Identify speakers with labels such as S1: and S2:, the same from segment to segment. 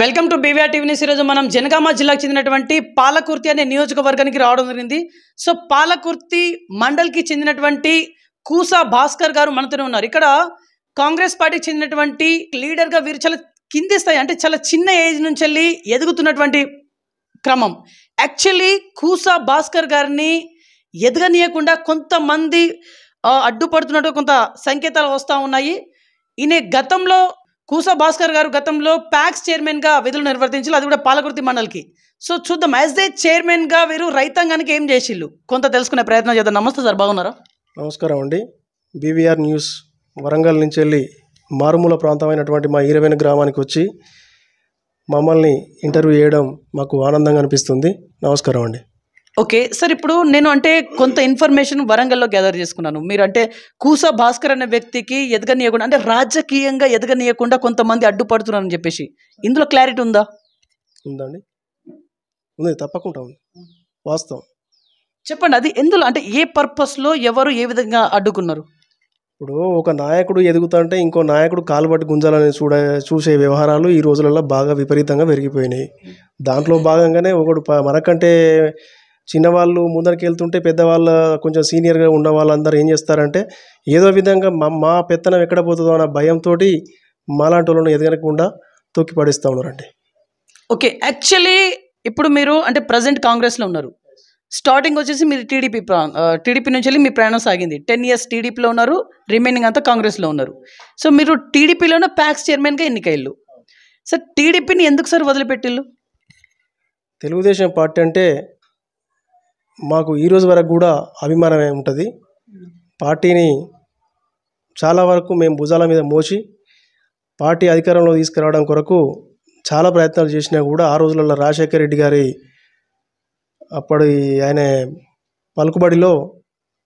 S1: Welcome to BVR TV news ఈరోజు మనం జనగామ జిల్లాకు చెందినటువంటి పాలకుర్తి అనే నియోజకవర్గానికి రావడం జరిగింది సో పాలకుర్తి మండల్కి చెందినటువంటి కూసా భాస్కర్ గారు మనతోనే ఉన్నారు ఇక్కడ కాంగ్రెస్ పార్టీకి చెందినటువంటి లీడర్గా వీరు చాలా కింది స్థాయి అంటే చాలా చిన్న ఏజ్ నుంచి వెళ్ళి ఎదుగుతున్నటువంటి క్రమం యాక్చువల్లీ కూసా భాస్కర్ గారిని ఎదగనీయకుండా కొంతమంది అడ్డుపడుతున్నట్టు కొంత సంకేతాలు వస్తూ ఉన్నాయి ఈయన గతంలో కూసా భాస్కర్ గారు గతంలో ప్యాక్స్ చైర్మన్గా విధులు నిర్వర్తించారు అది కూడా పాలకుర్తి మండలికి సో చూద్దాం యాజ్ దే చైర్మన్గా వీరు రైతాంగానికి ఏం చేసిళ్ళు కొంత తెలుసుకునే ప్రయత్నం చేద్దాం నమస్తే సార్ బాగున్నారా నమస్కారం
S2: అండి బీవీఆర్ న్యూస్ వరంగల్ నుంచి వెళ్ళి మారుమూల ప్రాంతమైనటువంటి మా ఈరవైన గ్రామానికి వచ్చి మమ్మల్ని ఇంటర్వ్యూ చేయడం మాకు ఆనందంగా అనిపిస్తుంది నమస్కారం అండి
S1: ఓకే సార్ ఇప్పుడు నేను అంటే కొంత ఇన్ఫర్మేషన్ వరంగల్లో గ్యాదర్ చేసుకున్నాను మీరు అంటే కూస భాస్కర్ అనే వ్యక్తికి ఎదగనీయకుండా అంటే రాజకీయంగా ఎదగనీయకుండా కొంతమంది అడ్డుపడుతున్నారని చెప్పేసి ఇందులో క్లారిటీ ఉందా
S2: ఉందండి ఉంది తప్పకుండా ఉంది వాస్తవం
S1: చెప్పండి అది ఎందులో అంటే ఏ పర్పస్లో ఎవరు ఏ విధంగా అడ్డుకున్నారు
S2: ఇప్పుడు ఒక నాయకుడు ఎదుగుతుంటే ఇంకో నాయకుడు కాలుబట్టి గుంజాలని చూడ చూసే వ్యవహారాలు ఈ రోజులలో బాగా విపరీతంగా పెరిగిపోయినాయి దాంట్లో భాగంగానే ఒకడు మనకంటే చిన్నవాళ్ళు ముందరికి వెళ్తుంటే పెద్దవాళ్ళ కొంచెం సీనియర్గా ఉన్న వాళ్ళందరూ ఏం చేస్తారంటే ఏదో విధంగా మా మా పెత్తనం ఎక్కడ పోతుందో అన్న భయంతో మాలాంటి వాళ్ళను ఎదగనకుండా తొక్కి పడేస్తూ ఉన్నారండి
S1: ఓకే యాక్చువల్లీ ఇప్పుడు మీరు అంటే ప్రజెంట్ కాంగ్రెస్లో ఉన్నారు స్టార్టింగ్ వచ్చేసి మీరు టీడీపీ టీడీపీ నుంచి వెళ్ళి మీ ప్రయాణం సాగింది టెన్ ఇయర్స్ టీడీపీలో ఉన్నారు రిమైనింగ్ అంతా కాంగ్రెస్లో ఉన్నారు సో మీరు టీడీపీలోనే ప్యాక్స్ చైర్మన్గా ఎన్నికయ్యారు సార్ టీడీపీని ఎందుకు సార్ వదిలిపెట్టిల్లు
S2: తెలుగుదేశం పార్టీ అంటే మాకు ఈరోజు వరకు కూడా అభిమానమే ఉంటుంది పార్టీని చాలా వరకు మేము భుజాల మీద మోసి పార్టీ అధికారంలో తీసుకురావడం కొరకు చాలా ప్రయత్నాలు చేసినా కూడా ఆ రోజులలో రాజశేఖర రెడ్డి గారి అప్పటి ఆయన పలుకుబడిలో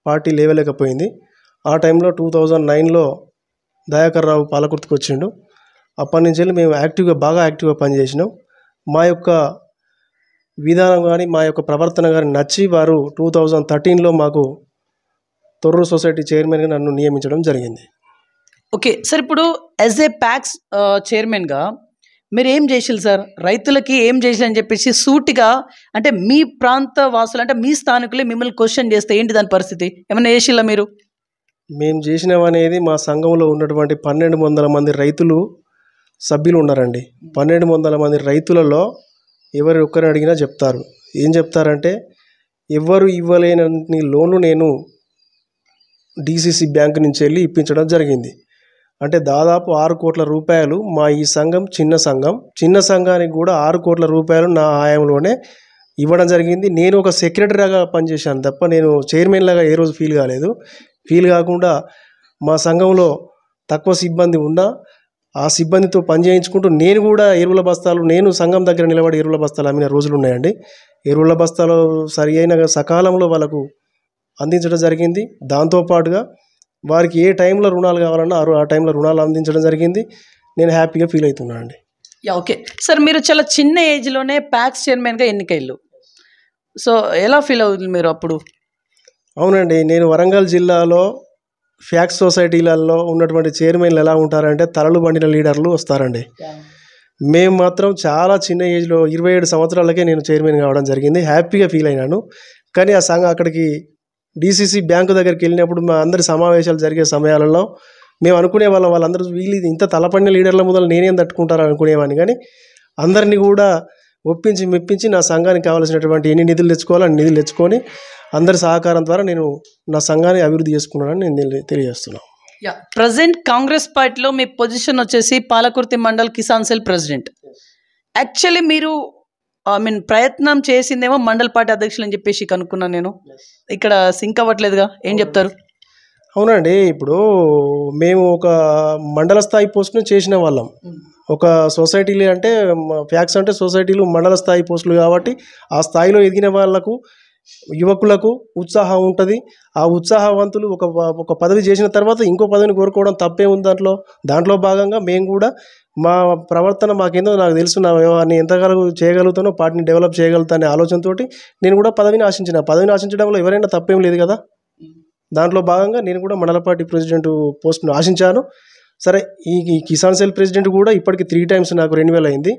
S2: పార్టీ లేవలేకపోయింది ఆ టైంలో టూ థౌజండ్ నైన్లో దయాకర్ రావు పాలకుర్తికి వచ్చిండు అప్పటి నుంచి వెళ్ళి మేము యాక్టివ్గా బాగా యాక్టివ్గా పనిచేసినాం మా యొక్క విధానం కానీ మా యొక్క ప్రవర్తన కానీ నచ్చి వారు టూ థౌజండ్ థర్టీన్లో మాకు తొర్రు సొసైటీ చైర్మన్గా నన్ను నియమించడం జరిగింది
S1: ఓకే సార్ ఇప్పుడు యాజ్ ఏ ప్యాక్స్ చైర్మన్గా మీరు ఏం చేసారు సార్ రైతులకి ఏం చేసారు అని చెప్పేసి సూటిగా అంటే మీ ప్రాంత వాసులు అంటే మీ స్థానికులే మిమ్మల్ని క్వశ్చన్ చేస్తే ఏంటి దాని పరిస్థితి ఏమైనా చేసిల్లా మీరు
S2: మేము చేసినవనేది మా సంఘంలో ఉన్నటువంటి పన్నెండు వందల మంది రైతులు సభ్యులు ఉన్నారండి పన్నెండు వందల మంది రైతులలో ఎవరు ఒక్కరు అడిగినా చెప్తారు ఏం చెప్తారంటే ఎవరు ఇవ్వలేనన్ని లోన్లు నేను డీసీసీ బ్యాంక్ నుంచి వెళ్ళి ఇప్పించడం జరిగింది అంటే దాదాపు ఆరు కోట్ల రూపాయలు మా ఈ సంఘం చిన్న సంఘం చిన్న సంఘానికి కూడా ఆరు కోట్ల రూపాయలు నా ఆయంలోనే ఇవ్వడం జరిగింది నేను ఒక సెక్రటరీగా పనిచేశాను తప్ప నేను చైర్మన్ లాగా ఏ రోజు ఫీల్ కాలేదు ఫీల్ కాకుండా మా సంఘంలో తక్కువ సిబ్బంది ఉన్నా ఆ సిబ్బందితో పని చేయించుకుంటూ నేను కూడా ఎరువుల బస్తాలు నేను సంఘం దగ్గర నిలబడి ఎరువుల బస్తాలు అమ్మిన రోజులు ఉన్నాయండి ఎరువుల బస్తాలు సరి అయిన సకాలంలో వాళ్ళకు అందించడం జరిగింది దాంతోపాటుగా వారికి ఏ టైంలో రుణాలు కావాలన్నా ఆ టైంలో రుణాలు అందించడం జరిగింది నేను హ్యాపీగా ఫీల్ అవుతున్నాను అండి
S1: ఓకే సార్ మీరు చాలా చిన్న ఏజ్లోనే ప్యాక్స్ చైర్మన్గా ఎన్నికయ్యారు సో ఎలా ఫీల్ అవుతుంది మీరు అప్పుడు
S2: అవునండి నేను వరంగల్ జిల్లాలో ఫ్యాక్స్ సొసైటీలలో ఉన్నటువంటి చైర్మన్లు ఎలా ఉంటారంటే తలలు బండిన లీడర్లు వస్తారండి మేము మాత్రం చాలా చిన్న ఏజ్లో ఇరవై ఏడు సంవత్సరాలకే నేను చైర్మన్ కావడం జరిగింది హ్యాపీగా ఫీల్ అయినాను కానీ ఆ సంఘం అక్కడికి డీసీసీ బ్యాంకు దగ్గరికి వెళ్ళినప్పుడు మా అందరి సమావేశాలు జరిగే సమయాలలో మేము అనుకునే వాళ్ళం వాళ్ళందరూ వీళ్ళు ఇంత తలపడిన లీడర్ల మొదలు నేనేం తట్టుకుంటారని అనుకునేవాడిని కానీ అందరినీ కూడా ఒప్పించి మెప్పించి నా సంఘానికి కావాల్సినటువంటి ఎన్ని నిధులు తెచ్చుకోవాలో నిధులు తెచ్చుకొని అందరి సహకారం ద్వారా నేను నా సంఘాన్ని అభివృద్ధి చేసుకున్నానని నేను తెలియజేస్తున్నాను
S1: ప్రజెంట్ కాంగ్రెస్ పార్టీలో మీ పొజిషన్ వచ్చేసి Palakurthi mandal Kisan cell president actually మీరు ఐ మీన్ ప్రయత్నం చేసిందేమో మండల్ పార్టీ అధ్యక్షులు అని చెప్పేసి కనుక్కున్నాను నేను ఇక్కడ సింక్ అవ్వట్లేదుగా ఏం చెప్తారు
S2: అవునండి ఇప్పుడు మేము ఒక మండల స్థాయి పోస్టును చేసిన వాళ్ళం hmm. ఒక సొసైటీలు అంటే ఫ్యాక్స్ అంటే సొసైటీలు మండల స్థాయి పోస్టులు కాబట్టి ఆ స్థాయిలో ఎదిగిన వాళ్ళకు యువకులకు ఉత్సాహం ఉంటుంది ఆ ఉత్సాహవంతులు ఒక ఒక పదవి చేసిన తర్వాత ఇంకో పదవిని కోరుకోవడం తప్పే ఉంది దాంట్లో దాంట్లో భాగంగా మేము కూడా మా ప్రవర్తన మాకేందో నాకు తెలుసు నా వ్యవహారాన్ని ఎంతగానో చేయగలుగుతానో పార్టీని డెవలప్ చేయగలుగుతానే ఆలోచనతో నేను కూడా పదవిని ఆశించిన పదవిని ఆశించడంలో ఎవరైనా తప్పేం లేదు కదా దాంట్లో భాగంగా నేను కూడా మండలపాటి ప్రెసిడెంట్ పోస్ట్ను ఆశించాను సరే ఈ కిసాన్ సెల్ ప్రెసిడెంట్ కూడా ఇప్పటికి త్రీ టైమ్స్ నాకు రెండు అయింది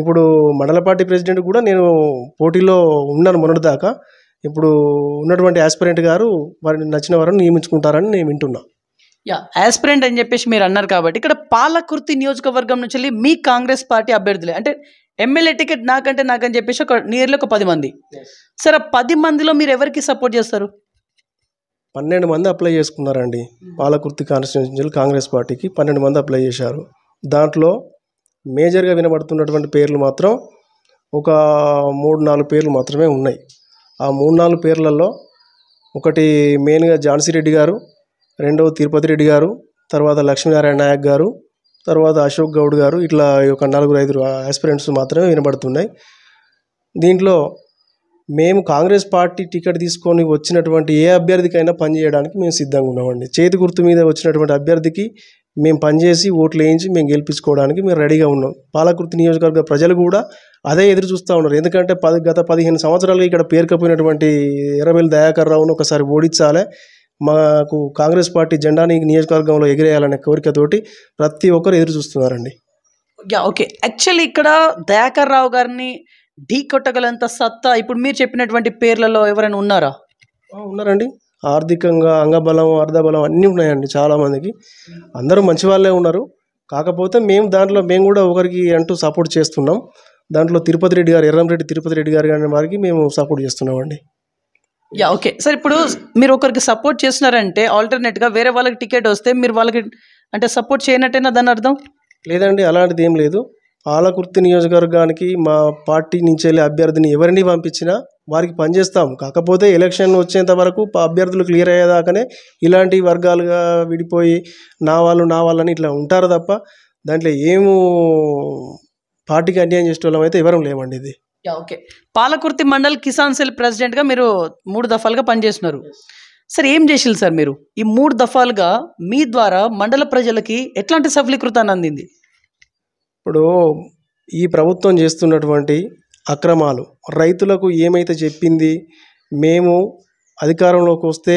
S2: ఇప్పుడు మండల పార్టీ ప్రెసిడెంట్ కూడా నేను పోటీలో ఉన్నాను మొన్నటి దాకా ఇప్పుడు ఉన్నటువంటి యాస్పిరెంట్ గారు వారిని నచ్చిన వారిని నియమించుకుంటారని నేను వింటున్నా
S1: యా యాస్పిరెంట్ అని చెప్పేసి మీరు అన్నారు కాబట్టి ఇక్కడ పాలకుర్తి నియోజకవర్గం నుంచి వెళ్ళి మీ కాంగ్రెస్ పార్టీ అభ్యర్థులే అంటే ఎమ్మెల్యే టికెట్ నాకంటే నాకని చెప్పేసి ఒక నియర్లీ ఒక పది మంది సరే పది మందిలో మీరు ఎవరికి సపోర్ట్ చేస్తారు
S2: పన్నెండు మంది అప్లై చేసుకున్నారండి hmm. పాలకుర్తి కాన్స్టిట్యూన్సీ కాంగ్రెస్ పార్టీకి పన్నెండు మంది అప్లై చేశారు దాంట్లో మేజర్గా వినబడుతున్నటువంటి పేర్లు మాత్రం ఒక మూడు నాలుగు పేర్లు మాత్రమే ఉన్నాయి ఆ మూడు నాలుగు పేర్లలో ఒకటి మెయిన్గా ఝాన్సీ రెడ్డి గారు రెండవ తిరుపతి రెడ్డి గారు తర్వాత లక్ష్మీనారాయణ నాయక్ గారు తర్వాత అశోక్ గౌడ్ గారు ఇట్లా ఒక నలుగురు ఐదుగురు ఆస్పిరెంట్స్ మాత్రమే వినబడుతున్నాయి దీంట్లో మేము కాంగ్రెస్ పార్టీ టికెట్ తీసుకొని వచ్చినటువంటి ఏ అభ్యర్థికైనా పనిచేయడానికి మేము సిద్ధంగా ఉన్నామండి చేతి గుర్తు మీద వచ్చినటువంటి అభ్యర్థికి మేము పనిచేసి ఓట్లు వేయించి మేము గెలిపించుకోవడానికి మేము రెడీగా ఉన్నాం పాలకుర్తి నియోజకవర్గ ప్రజలు కూడా అదే ఎదురు చూస్తూ ఉన్నారు ఎందుకంటే పది గత పదిహేను సంవత్సరాలు ఇక్కడ పేరుకపోయినటువంటి ఎర్రబెల్లి దయాకర్ రావును ఒకసారి ఓడించాలి మాకు కాంగ్రెస్ పార్టీ జెండాని నియోజకవర్గంలో ఎగిరేయాలనే కోరికతోటి ప్రతి ఒక్కరు ఎదురు చూస్తున్నారండి
S1: యా ఓకే యాక్చువల్లీ ఇక్కడ దయాకర్ రావు గారిని ఢీ కొట్టగలంత సత్తా ఇప్పుడు మీరు చెప్పినటువంటి పేర్లలో ఎవరైనా ఉన్నారా
S2: ఉన్నారండి ఆర్థికంగా అంగబలం అర్ధబలం అన్నీ ఉన్నాయండి చాలామందికి అందరూ మంచి వాళ్ళే ఉన్నారు కాకపోతే మేము దాంట్లో మేము కూడా ఒకరికి అంటూ సపోర్ట్ చేస్తున్నాం దాంట్లో తిరుపతి రెడ్డి గారు ఎర్రంరెడ్డి తిరుపతి రెడ్డి గారు అనే వారికి మేము సపోర్ట్ చేస్తున్నామండి
S1: యా ఓకే సార్ ఇప్పుడు మీరు ఒకరికి సపోర్ట్ చేసినారంటే ఆల్టర్నేట్గా వేరే వాళ్ళకి టికెట్ వస్తే మీరు వాళ్ళకి అంటే సపోర్ట్ చేయనట్టేనా దాని అర్థం
S2: లేదండి అలాంటిది ఏం లేదు పాలకుర్తి నియోజకవర్గానికి మా పార్టీ నుంచి వెళ్ళే అభ్యర్థిని ఎవరిని పంపించినా వారికి పనిచేస్తాం కాకపోతే ఎలక్షన్ వచ్చేంత వరకు అభ్యర్థులు క్లియర్ అయ్యేదాకానే ఇలాంటి వర్గాలుగా విడిపోయి నా వాళ్ళు నా వాళ్ళని ఇట్లా ఉంటారు తప్ప దాంట్లో ఏము పార్టీకి అన్యాయం చేసే వాళ్ళం అయితే ఎవరం లేవండి ఇది
S1: ఓకే పాలకుర్తి మండల్ కిసాన్ సెల్ ప్రెసిడెంట్గా మీరు మూడు దఫాలుగా పనిచేస్తున్నారు సార్ ఏం చేసిల్లు సార్ మీరు ఈ మూడు దఫాలుగా మీ ద్వారా మండల ప్రజలకి ఎట్లాంటి సఫలీకృతాన్ని అందింది
S2: ఇప్పుడు ఈ ప్రభుత్వం చేస్తున్నటువంటి అక్రమాలు రైతులకు ఏమైతే చెప్పింది మేము అధికారంలోకి వస్తే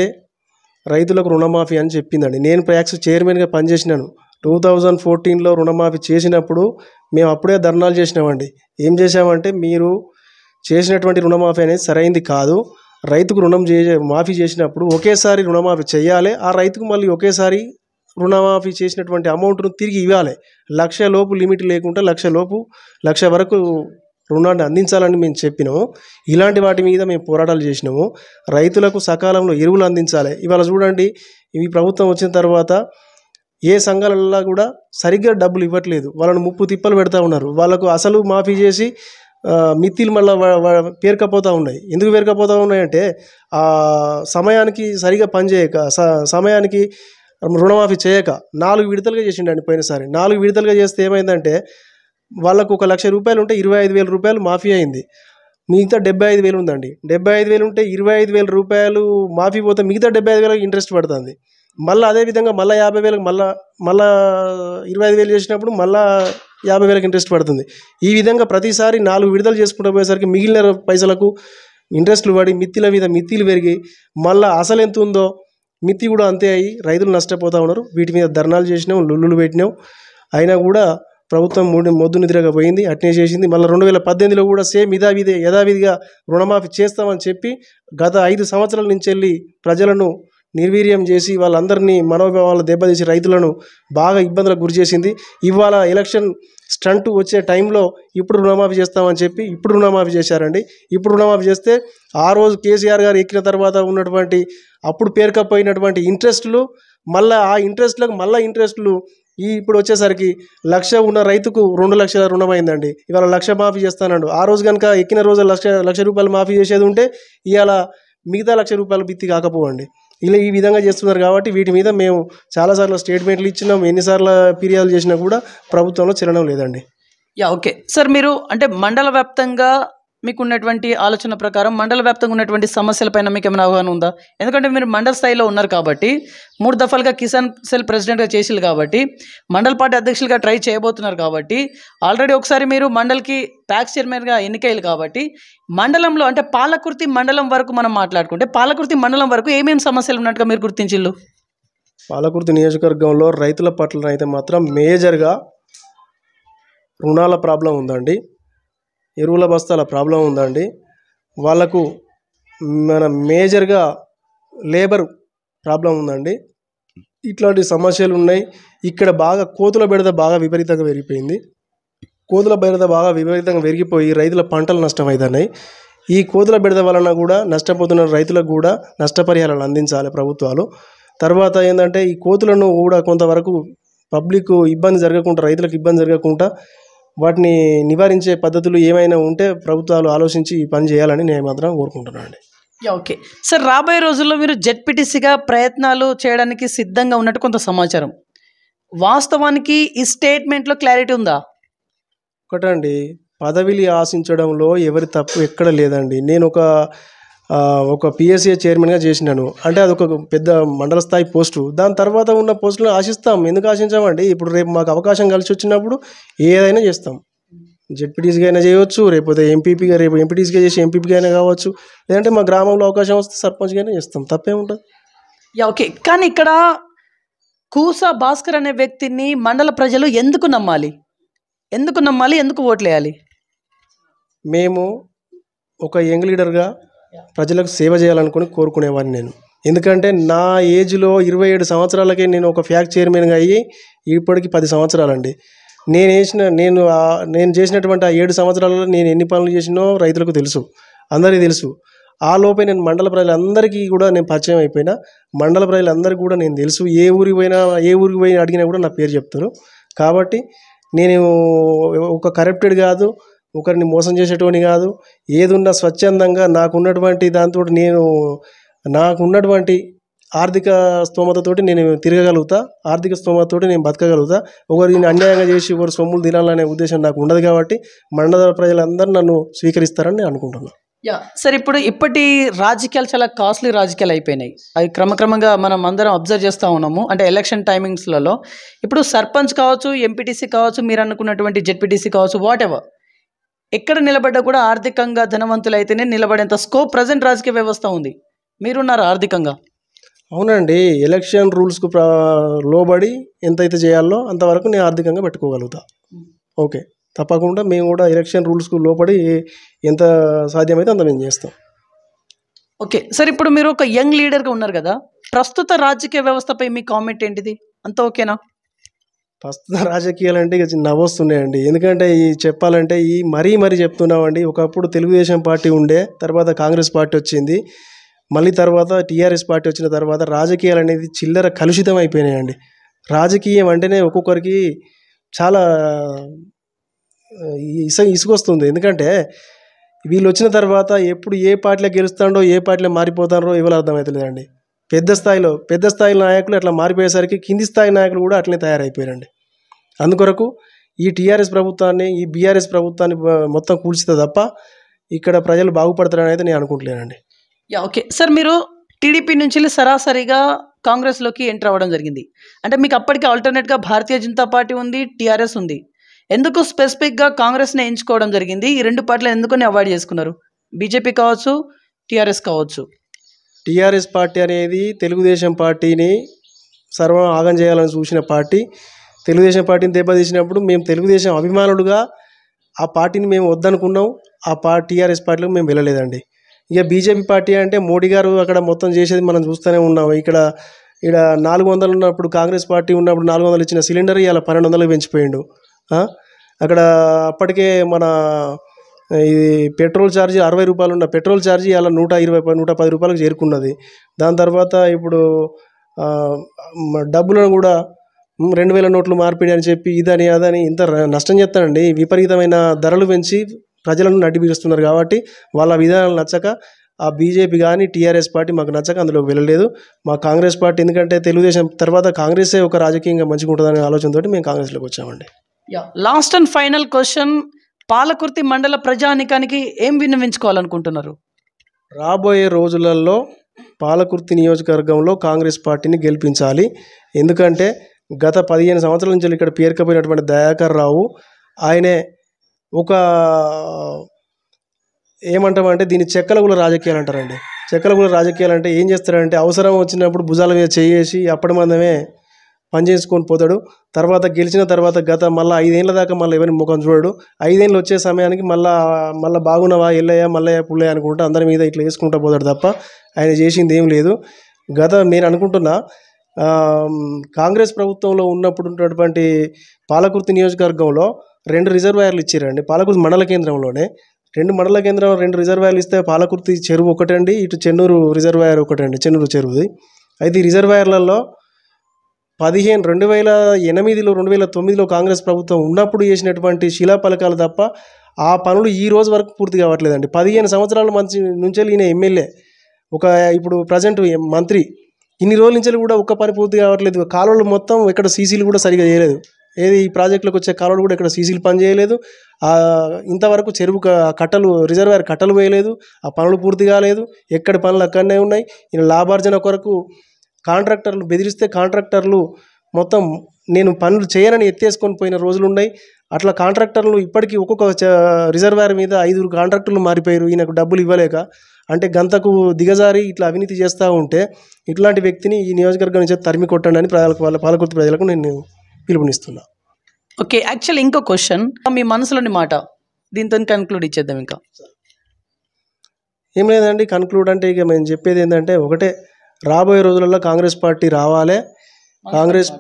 S2: రైతులకు రుణమాఫీ అని చెప్పిందండి నేను ప్రయాక్స్ చైర్మన్గా పనిచేసినాను టూ థౌజండ్ ఫోర్టీన్లో రుణమాఫీ చేసినప్పుడు మేము అప్పుడే ధర్నాలు చేసినామండి ఏం చేశామంటే మీరు చేసినటువంటి రుణమాఫీ అనేది సరైంది కాదు రైతుకు రుణం చే మాఫీ చేసినప్పుడు ఒకేసారి రుణమాఫీ చేయాలి ఆ రైతుకు మళ్ళీ ఒకేసారి రుణమాఫీ చేసినటువంటి అమౌంట్ను తిరిగి ఇవ్వాలి లక్ష లోపు లిమిట్ లేకుండా లక్ష లోపు లక్ష వరకు రుణాన్ని అందించాలని మేము చెప్పినాము ఇలాంటి వాటి మీద మేము పోరాటాలు చేసినాము రైతులకు సకాలంలో ఎరువులు అందించాలి ఇవాళ చూడండి ఈ ప్రభుత్వం వచ్చిన తర్వాత ఏ సంఘాలలో కూడా సరిగ్గా డబ్బులు ఇవ్వట్లేదు వాళ్ళను ముప్పు తిప్పలు పెడతా ఉన్నారు వాళ్ళకు అసలు మాఫీ చేసి మిత్తిలు మళ్ళీ పేరుకపోతూ ఉన్నాయి ఎందుకు పేరుకపోతూ ఉన్నాయంటే ఆ సమయానికి సరిగా పనిచేయక సమయానికి రుణమాఫీ చేయక నాలుగు విడతలుగా చేసిండండి పోయినసారి నాలుగు విడతలుగా చేస్తే ఏమైందంటే వాళ్ళకు ఒక లక్ష రూపాయలు ఉంటే ఇరవై ఐదు వేల రూపాయలు మాఫీ అయింది మిగతా డెబ్బై ఐదు వేలు ఉందండి డెబ్బై ఐదు వేలు ఉంటే ఇరవై ఐదు వేల రూపాయలు మాఫీ పోతే మిగతా డెబ్బై ఐదు వేలకు ఇంట్రెస్ట్ పడుతుంది మళ్ళీ అదేవిధంగా మళ్ళీ యాభై వేలకు మళ్ళీ మళ్ళీ ఇరవై ఐదు వేలు చేసినప్పుడు మళ్ళీ యాభై వేలకు ఇంట్రెస్ట్ పడుతుంది ఈ విధంగా ప్రతిసారి నాలుగు విడుదల చేసుకుంటూ పోయేసరికి మిగిలిన పైసలకు ఇంట్రెస్ట్లు పడి మిత్తిల మీద మిత్తిలు పెరిగి మళ్ళీ అసలు ఎంత ఉందో మిత్తి కూడా అంతే అయ్యి రైతులు నష్టపోతూ ఉన్నారు వీటి మీద ధర్నాలు చేసినాం లుల్లులు పెట్టినాం అయినా కూడా ప్రభుత్వం మూడు మొద్దు నిద్రగా పోయింది అట్నే చేసింది మళ్ళీ రెండు వేల పద్దెనిమిదిలో కూడా సేమ్ ఇదావిదే యథావిధిగా రుణమాఫీ చేస్తామని చెప్పి గత ఐదు సంవత్సరాల నుంచి వెళ్ళి ప్రజలను నిర్వీర్యం చేసి వాళ్ళందరినీ మనోభావాలు దెబ్బతీసి రైతులను బాగా ఇబ్బందులకు గురి చేసింది ఇవాళ ఎలక్షన్ స్టంట్ వచ్చే టైంలో ఇప్పుడు రుణమాఫీ చేస్తామని చెప్పి ఇప్పుడు రుణమాఫీ చేశారండి ఇప్పుడు రుణమాఫీ చేస్తే ఆ రోజు కేసీఆర్ గారు ఎక్కిన తర్వాత ఉన్నటువంటి అప్పుడు పేరుకపోయినటువంటి ఇంట్రెస్టులు మళ్ళీ ఆ ఇంట్రెస్ట్లకు మళ్ళీ ఇంట్రెస్టులు ఈ ఇప్పుడు వచ్చేసరికి లక్ష ఉన్న రైతుకు రెండు లక్షల రుణం అయిందండి ఇవాళ లక్ష మాఫీ చేస్తానండు ఆ రోజు కనుక ఎక్కిన రోజు లక్ష లక్ష రూపాయలు మాఫీ చేసేది ఉంటే ఇవాళ మిగతా లక్ష రూపాయలు బిత్తి కాకపోవండి ఇలా ఈ విధంగా చేస్తున్నారు కాబట్టి వీటి మీద మేము చాలాసార్లు స్టేట్మెంట్లు ఇచ్చినాం ఎన్నిసార్లు ఫిర్యాదులు చేసినా కూడా ప్రభుత్వంలో చిరణం లేదండి
S1: యా ఓకే సార్ మీరు అంటే మండల వ్యాప్తంగా మీకు ఉన్నటువంటి ఆలోచన ప్రకారం మండల వ్యాప్తంగా ఉన్నటువంటి సమస్యలపైన మీకు ఏమైనా అవగాహన ఉందా ఎందుకంటే మీరు మండల స్థాయిలో ఉన్నారు కాబట్టి మూడు దఫాలుగా కిసాన్ సెల్ ప్రెసిడెంట్గా చేసారు కాబట్టి మండల పార్టీ అధ్యక్షులుగా ట్రై చేయబోతున్నారు కాబట్టి ఆల్రెడీ ఒకసారి మీరు మండల్కి ప్యాక్స్ చైర్మన్గా ఎన్నికయ్యారు కాబట్టి మండలంలో అంటే పాలకుర్తి మండలం వరకు మనం మాట్లాడుకుంటే పాలకుర్తి మండలం వరకు ఏమేమి సమస్యలు ఉన్నట్టుగా మీరు గుర్తించిళ్ళు
S2: పాలకుర్తి నియోజకవర్గంలో రైతుల పట్ల అయితే మాత్రం మేజర్గా రుణాల ప్రాబ్లం ఉందండి ఎరువుల బస్తాల ప్రాబ్లం ఉందండి వాళ్ళకు మన మేజర్గా లేబర్ ప్రాబ్లం ఉందండి ఇట్లాంటి సమస్యలు ఉన్నాయి ఇక్కడ బాగా కోతుల బెడద బాగా విపరీతంగా పెరిగిపోయింది కోతుల బెడద బాగా విపరీతంగా పెరిగిపోయి రైతుల పంటలు నష్టమవుతున్నాయి ఈ కోతుల బెడద వలన కూడా నష్టపోతున్న రైతులకు కూడా నష్టపరిహారాలు అందించాలి ప్రభుత్వాలు తర్వాత ఏంటంటే ఈ కోతులను కూడా కొంతవరకు పబ్లిక్ ఇబ్బంది జరగకుండా రైతులకు ఇబ్బంది జరగకుండా వాటిని నివారించే పద్ధతులు ఏమైనా ఉంటే ప్రభుత్వాలు ఆలోచించి ఈ పని చేయాలని నేను మాత్రం కోరుకుంటున్నాను అండి
S1: ఓకే సార్ రాబోయే రోజుల్లో మీరు జెడ్పీటీసీగా ప్రయత్నాలు చేయడానికి సిద్ధంగా ఉన్నట్టు కొంత సమాచారం వాస్తవానికి ఈ స్టేట్మెంట్లో క్లారిటీ ఉందా
S2: ఒకటండి పదవిని ఆశించడంలో ఎవరి తప్పు ఎక్కడ లేదండి నేను ఒక ఒక పిఎస్ఏ చైర్మన్గా చేసినాను అంటే అది ఒక పెద్ద మండల స్థాయి పోస్టు దాని తర్వాత ఉన్న పోస్టులను ఆశిస్తాం ఎందుకు ఆశించామండి ఇప్పుడు రేపు మాకు అవకాశం కలిసి వచ్చినప్పుడు ఏదైనా చేస్తాం జెడ్పీటీసీగా అయినా చేయవచ్చు రేపొతే ఎంపీపీగా రేపు ఎంపీటీసీగా చేసి ఎంపీపీగా అయినా
S1: కావచ్చు లేదంటే మా
S2: గ్రామంలో అవకాశం వస్తే సర్పంచ్గానే చేస్తాం తప్పే
S1: యా ఓకే కానీ ఇక్కడ కూస భాస్కర్ అనే వ్యక్తిని మండల ప్రజలు ఎందుకు నమ్మాలి ఎందుకు నమ్మాలి ఎందుకు ఓట్లేయాలి
S2: మేము ఒక యంగ్ లీడర్గా ప్రజలకు సేవ చేయాలనుకుని కోరుకునేవాడిని నేను ఎందుకంటే నా ఏజ్లో ఇరవై ఏడు సంవత్సరాలకే నేను ఒక ఫ్యాక్ చైర్మన్గా అయ్యి ఇప్పటికి పది సంవత్సరాలండి నేను వేసిన నేను నేను చేసినటువంటి ఆ ఏడు సంవత్సరాలలో నేను ఎన్ని పనులు చేసినో రైతులకు తెలుసు అందరికీ తెలుసు ఆ లోపే నేను మండల ప్రజలందరికీ కూడా నేను పరిచయం అయిపోయినా మండల ప్రజలందరికీ కూడా నేను తెలుసు ఏ ఊరికి పోయినా ఏ ఊరికి పోయినా అడిగినా కూడా నా పేరు చెప్తారు కాబట్టి నేను ఒక కరప్టెడ్ కాదు ఒకరిని మోసం చేసేటోని కాదు ఏది ఉన్నా స్వచ్ఛందంగా నాకున్నటువంటి దాంతో నేను నాకున్నటువంటి ఆర్థిక స్తోమతతోటి నేను తిరగగలుగుతా ఆర్థిక స్తోమతతోటి నేను బతకగలుగుతా ఒకరిని అన్యాయంగా చేసి ఒకరు సొమ్ములు తినాలనే ఉద్దేశం నాకు ఉండదు కాబట్టి మండల ప్రజలందరూ నన్ను స్వీకరిస్తారని నేను అనుకుంటున్నాను
S1: యా సరే ఇప్పుడు ఇప్పటి రాజకీయాలు చాలా కాస్ట్లీ రాజకీయాలు అయిపోయినాయి అవి క్రమక్రమంగా మనం అందరం అబ్జర్వ్ చేస్తూ ఉన్నాము అంటే ఎలక్షన్ టైమింగ్స్లలో ఇప్పుడు సర్పంచ్ కావచ్చు ఎంపీటీసీ కావచ్చు మీరు అనుకున్నటువంటి జెడ్పీటీసీ కావచ్చు వాట్ ఎవర్ ఎక్కడ నిలబడ్డా కూడా ఆర్థికంగా ధనవంతులైతేనే నిలబడేంత స్కోప్ ప్రజెంట్ రాజకీయ వ్యవస్థ ఉంది మీరున్నారు ఆర్థికంగా
S2: అవునండి ఎలక్షన్ రూల్స్కు లోబడి ఎంతైతే చేయాలో అంతవరకు నేను ఆర్థికంగా పెట్టుకోగలుగుతా ఓకే తప్పకుండా మేము కూడా ఎలక్షన్ రూల్స్కు లోపడి ఎంత సాధ్యమైతే అంత మేము చేస్తాం
S1: ఓకే సార్ ఇప్పుడు మీరు ఒక యంగ్ లీడర్గా ఉన్నారు కదా ప్రస్తుత రాజకీయ వ్యవస్థపై మీ కామెంట్ ఏంటిది అంత ఓకేనా
S2: ప్రస్తుత రాజకీయాలు అంటే ఇక నవ్వొస్తున్నాయండి ఎందుకంటే ఈ చెప్పాలంటే ఈ మరీ మరీ చెప్తున్నామండి ఒకప్పుడు తెలుగుదేశం పార్టీ ఉండే తర్వాత కాంగ్రెస్ పార్టీ వచ్చింది మళ్ళీ తర్వాత టీఆర్ఎస్ పార్టీ వచ్చిన తర్వాత రాజకీయాలు అనేది చిల్లర కలుషితం అయిపోయినాయండి రాజకీయం అంటేనే ఒక్కొక్కరికి చాలా ఇస ఇసుకొస్తుంది ఎందుకంటే వీళ్ళు వచ్చిన తర్వాత ఎప్పుడు ఏ పార్టీలో గెలుస్తాడో ఏ పార్టీలో మారిపోతారో ఇవాళ అర్థమవుతలేదండి పెద్ద స్థాయిలో పెద్ద స్థాయి నాయకులు అట్లా మారిపోయేసరికి కింది స్థాయి నాయకులు కూడా అట్లనే తయారైపోయారండి అందుకొరకు ఈ టీఆర్ఎస్ ప్రభుత్వాన్ని ఈ బీఆర్ఎస్ ప్రభుత్వాన్ని మొత్తం కూల్చితే తప్ప ఇక్కడ ప్రజలు బాగుపడతారని అయితే నేను అనుకుంటున్నానండి
S1: యా ఓకే సార్ మీరు టీడీపీ నుంచి సరాసరిగా కాంగ్రెస్లోకి ఎంటర్ అవ్వడం జరిగింది అంటే మీకు అప్పటికి ఆల్టర్నేట్గా భారతీయ జనతా పార్టీ ఉంది టీఆర్ఎస్ ఉంది ఎందుకు స్పెసిఫిక్గా కాంగ్రెస్ని ఎంచుకోవడం జరిగింది ఈ రెండు పార్టీలు ఎందుకని అవాయిడ్ చేసుకున్నారు బీజేపీ కావచ్చు టీఆర్ఎస్ కావచ్చు
S2: టీఆర్ఎస్ పార్టీ అనేది తెలుగుదేశం పార్టీని సర్వం ఆగం చేయాలని చూసిన పార్టీ తెలుగుదేశం పార్టీని దెబ్బతీసినప్పుడు మేము తెలుగుదేశం అభిమానులుగా ఆ పార్టీని మేము వద్దనుకున్నాం ఆ పార్టీ టీఆర్ఎస్ పార్టీలో మేము వెళ్ళలేదండి ఇక బీజేపీ పార్టీ అంటే మోడీ గారు అక్కడ మొత్తం చేసేది మనం చూస్తూనే ఉన్నాం ఇక్కడ ఇక్కడ నాలుగు వందలు ఉన్నప్పుడు కాంగ్రెస్ పార్టీ ఉన్నప్పుడు నాలుగు వందలు ఇచ్చిన సిలిండర్ ఇలా పన్నెండు వందలు పెంచిపోయిండు అక్కడ అప్పటికే మన ఇది పెట్రోల్ ఛార్జీ అరవై రూపాయలు ఉన్న పెట్రోల్ ఛార్జీ అలా నూట ఇరవై నూట పది రూపాయలకు చేరుకున్నది దాని తర్వాత ఇప్పుడు డబ్బులను కూడా రెండు వేల నోట్లు మార్పిడి అని చెప్పి ఇదని అదని ఇంత నష్టం చేస్తానండి విపరీతమైన ధరలు పెంచి ప్రజలను నడిపిస్తున్నారు కాబట్టి వాళ్ళ విధానాలు నచ్చక ఆ బీజేపీ కానీ టీఆర్ఎస్ పార్టీ మాకు నచ్చక అందులోకి వెళ్ళలేదు మా కాంగ్రెస్ పార్టీ ఎందుకంటే తెలుగుదేశం తర్వాత కాంగ్రెసే ఒక రాజకీయంగా మంచిగా ఉంటుందనే ఆలోచనతో మేము కాంగ్రెస్లోకి వచ్చామండి
S1: last and final question Palakurthi మండల ప్రజానికానికి ఏం విన్నవించుకోవాలనుకుంటున్నారు
S2: రాబోయే రోజులలో పాలకుర్తి నియోజకవర్గంలో కాంగ్రెస్ పార్టీని గెలిపించాలి ఎందుకంటే గత పదిహేను సంవత్సరాల నుంచి ఇక్కడ పేరుకపోయినటువంటి దయాకర్ రావు ఆయనే ఒక ఏమంటామంటే దీన్ని చెక్కలగుల రాజకీయాలు అంటారండి చెక్కలగుల రాజకీయాలు అంటే ఏం చేస్తారంటే అవసరం వచ్చినప్పుడు భుజాల మీద చేసి అప్పటి మందమే చేసుకొని పోతాడు తర్వాత గెలిచిన తర్వాత గత మళ్ళీ ఐదేళ్ళ దాకా మళ్ళీ ఎవరిని ముఖం చూడడు ఐదేళ్ళు వచ్చే సమయానికి మళ్ళీ మళ్ళీ బాగున్నవా ఎల్లయ్యా మల్లయ్య పుల్లయ్య అనుకుంటా అందరి మీద ఇట్లా వేసుకుంటూ పోతాడు తప్ప ఆయన చేసింది ఏం లేదు గత నేను అనుకుంటున్నా కాంగ్రెస్ ప్రభుత్వంలో ఉన్నప్పుడు ఉన్నటువంటి పాలకుర్తి నియోజకవర్గంలో రెండు రిజర్వాయర్లు ఇచ్చారండి పాలకుర్తి మండల కేంద్రంలోనే రెండు మండల కేంద్రం రెండు రిజర్వాయర్లు ఇస్తే పాలకుర్తి చెరువు ఒకటండి ఇటు చెన్నూరు రిజర్వాయర్ ఒకటండి చెన్నూరు చెరువుది అయితే ఈ రిజర్వాయర్లలో పదిహేను రెండు వేల ఎనిమిదిలో రెండు వేల తొమ్మిదిలో కాంగ్రెస్ ప్రభుత్వం ఉన్నప్పుడు చేసినటువంటి శిలాపలకాలు తప్ప ఆ పనులు ఈ రోజు వరకు పూర్తి కావట్లేదండి పదిహేను సంవత్సరాల మంచి నుంచి ఈయన ఎమ్మెల్యే ఒక ఇప్పుడు ప్రజెంట్ మంత్రి ఇన్ని రోజుల నుంచి కూడా ఒక్క పని పూర్తి కావట్లేదు కాలువలు మొత్తం ఇక్కడ సీసీలు కూడా సరిగా చేయలేదు ఏది ఈ ప్రాజెక్టులకు వచ్చే కాలువలు కూడా ఇక్కడ సీసీలు పని చేయలేదు ఇంతవరకు చెరువు కట్టలు రిజర్వేర్ కట్టలు వేయలేదు ఆ పనులు పూర్తి కాలేదు ఎక్కడ పనులు అక్కడనే ఉన్నాయి ఈయన లాభార్జన కొరకు కాంట్రాక్టర్లు బెదిరిస్తే కాంట్రాక్టర్లు మొత్తం నేను పనులు చేయనని ఎత్తేసుకొని పోయిన రోజులు ఉన్నాయి అట్లా కాంట్రాక్టర్లు ఇప్పటికీ ఒక్కొక్క రిజర్వేర్ మీద ఐదుగురు కాంట్రాక్టర్లు మారిపోయారు ఈయనకు డబ్బులు ఇవ్వలేక అంటే గంతకు దిగజారి ఇట్లా అవినీతి చేస్తూ ఉంటే ఇట్లాంటి వ్యక్తిని ఈ నియోజకవర్గం నుంచి తరిమి కొట్టండి అని ప్రజలకు వాళ్ళ పాలకుర్తి ప్రజలకు నేను పిలుపునిస్తున్నా
S1: ఓకే యాక్చువల్లీ ఇంకో క్వశ్చన్ మీ మనసులోని మాట దీంతో కన్క్లూడ్ ఇచ్చేద్దాం ఇంకా ఏం
S2: లేదండి కన్క్లూడ్ అంటే ఇక మేము చెప్పేది ఏంటంటే ఒకటే రాబోయే రోజులలో కాంగ్రెస్ పార్టీ రావాలి కాంగ్రెస్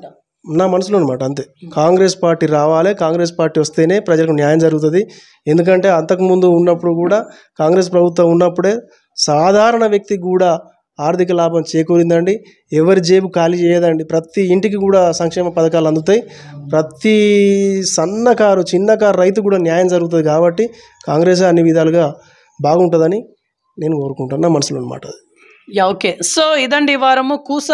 S2: నా మనసులో అనమాట అంతే కాంగ్రెస్ పార్టీ రావాలి కాంగ్రెస్ పార్టీ వస్తేనే ప్రజలకు న్యాయం జరుగుతుంది ఎందుకంటే అంతకుముందు ఉన్నప్పుడు కూడా కాంగ్రెస్ ప్రభుత్వం ఉన్నప్పుడే సాధారణ వ్యక్తి కూడా ఆర్థిక లాభం చేకూరిందండి ఎవరి జేబు ఖాళీ చేయదండి ప్రతి ఇంటికి కూడా సంక్షేమ పథకాలు అందుతాయి ప్రతి సన్నకారు చిన్నకారు రైతు కూడా న్యాయం జరుగుతుంది కాబట్టి కాంగ్రెస్ అన్ని విధాలుగా బాగుంటుందని నేను కోరుకుంటున్నా మనసులో అనమాట అది
S1: యా ఓకే సో ఇదండి ఈ వారము కూస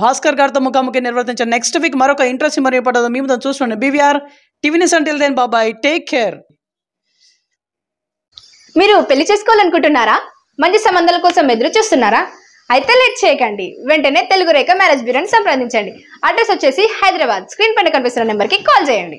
S1: భాస్కర్ గారితో ముఖాముఖి నిర్వర్తించిన నెక్స్ట్ వీక్ మరొక ఇంట్రెస్ట్ మరియు పడదు మేము చూస్తుండే బీవీఆర్ టీవీని సంటిల్ దేన్ బాబాయ్ టేక్ కేర్ మీరు పెళ్లి చేసుకోవాలనుకుంటున్నారా మంచి సంబంధాల కోసం ఎదురు చూస్తున్నారా అయితే లేట్ చేయకండి వెంటనే తెలుగు రేఖ మ్యారేజ్ బ్యూరోని సంప్రదించండి అడ్రస్ వచ్చేసి హైదరాబాద్ స్క్రీన్ పైన కనిపిస్తున్న నెంబర్కి కాల్ చేయండి